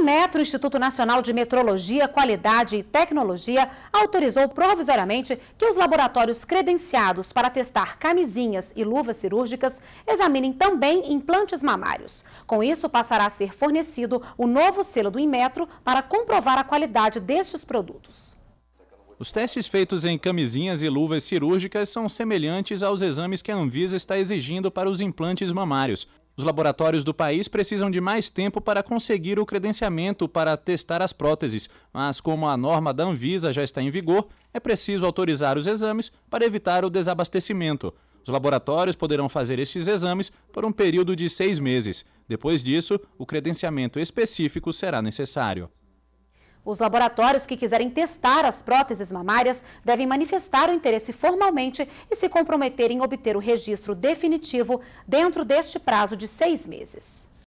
Inmetro, Instituto Nacional de Metrologia, Qualidade e Tecnologia, autorizou provisoriamente que os laboratórios credenciados para testar camisinhas e luvas cirúrgicas examinem também implantes mamários. Com isso, passará a ser fornecido o novo selo do Inmetro para comprovar a qualidade destes produtos. Os testes feitos em camisinhas e luvas cirúrgicas são semelhantes aos exames que a Anvisa está exigindo para os implantes mamários. Os laboratórios do país precisam de mais tempo para conseguir o credenciamento para testar as próteses, mas como a norma da Anvisa já está em vigor, é preciso autorizar os exames para evitar o desabastecimento. Os laboratórios poderão fazer estes exames por um período de seis meses. Depois disso, o credenciamento específico será necessário. Os laboratórios que quiserem testar as próteses mamárias devem manifestar o interesse formalmente e se comprometer em obter o registro definitivo dentro deste prazo de seis meses.